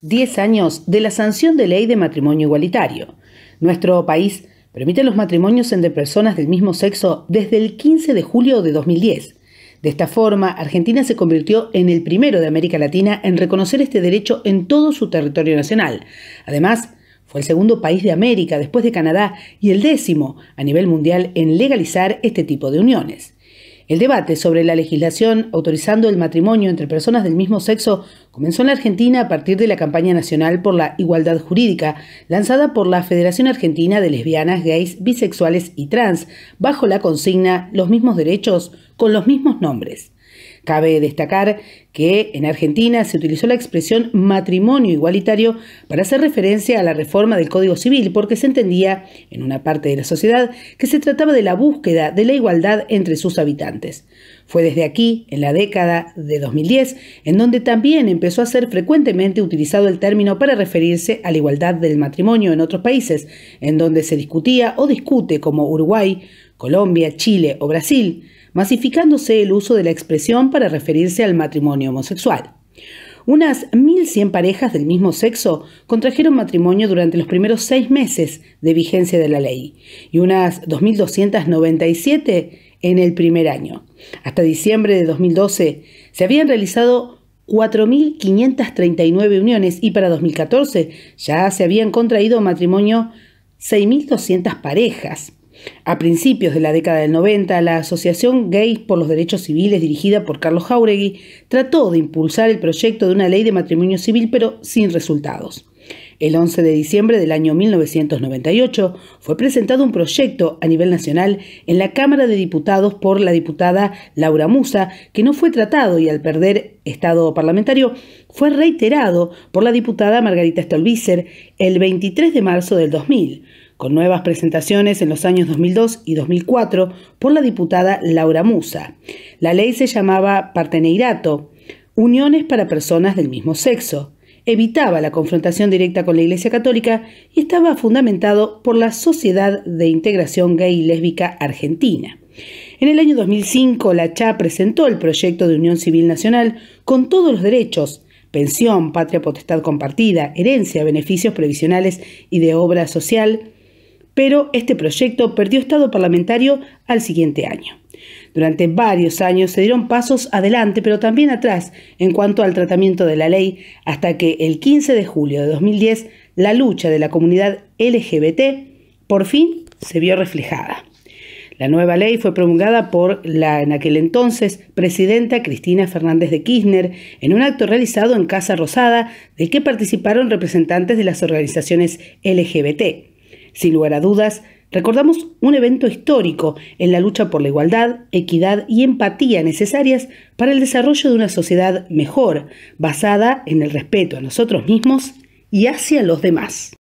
10 años de la sanción de ley de matrimonio igualitario. Nuestro país permite los matrimonios entre personas del mismo sexo desde el 15 de julio de 2010. De esta forma, Argentina se convirtió en el primero de América Latina en reconocer este derecho en todo su territorio nacional. Además, fue el segundo país de América después de Canadá y el décimo a nivel mundial en legalizar este tipo de uniones. El debate sobre la legislación autorizando el matrimonio entre personas del mismo sexo comenzó en la Argentina a partir de la campaña nacional por la igualdad jurídica lanzada por la Federación Argentina de Lesbianas, Gays, Bisexuales y Trans, bajo la consigna Los mismos derechos con los mismos nombres. Cabe destacar que en Argentina se utilizó la expresión matrimonio igualitario para hacer referencia a la reforma del Código Civil, porque se entendía en una parte de la sociedad que se trataba de la búsqueda de la igualdad entre sus habitantes. Fue desde aquí, en la década de 2010, en donde también empezó a ser frecuentemente utilizado el término para referirse a la igualdad del matrimonio en otros países, en donde se discutía o discute como Uruguay, Colombia, Chile o Brasil, masificándose el uso de la expresión para referirse al matrimonio homosexual. Unas 1.100 parejas del mismo sexo contrajeron matrimonio durante los primeros seis meses de vigencia de la ley y unas 2.297 en el primer año. Hasta diciembre de 2012 se habían realizado 4.539 uniones y para 2014 ya se habían contraído matrimonio 6.200 parejas. A principios de la década del 90, la Asociación Gays por los Derechos Civiles, dirigida por Carlos Jauregui, trató de impulsar el proyecto de una ley de matrimonio civil, pero sin resultados. El 11 de diciembre del año 1998 fue presentado un proyecto a nivel nacional en la Cámara de Diputados por la diputada Laura Musa, que no fue tratado y al perder estado parlamentario fue reiterado por la diputada Margarita Stolbizer el 23 de marzo del 2000 con nuevas presentaciones en los años 2002 y 2004 por la diputada Laura Musa. La ley se llamaba parteneirato, uniones para personas del mismo sexo. Evitaba la confrontación directa con la Iglesia Católica y estaba fundamentado por la Sociedad de Integración Gay y Lésbica Argentina. En el año 2005, la CHA presentó el proyecto de Unión Civil Nacional con todos los derechos, pensión, patria potestad compartida, herencia, beneficios previsionales y de obra social, pero este proyecto perdió estado parlamentario al siguiente año. Durante varios años se dieron pasos adelante, pero también atrás en cuanto al tratamiento de la ley, hasta que el 15 de julio de 2010 la lucha de la comunidad LGBT por fin se vio reflejada. La nueva ley fue promulgada por la en aquel entonces presidenta Cristina Fernández de Kirchner en un acto realizado en Casa Rosada del que participaron representantes de las organizaciones LGBT. Sin lugar a dudas, recordamos un evento histórico en la lucha por la igualdad, equidad y empatía necesarias para el desarrollo de una sociedad mejor, basada en el respeto a nosotros mismos y hacia los demás.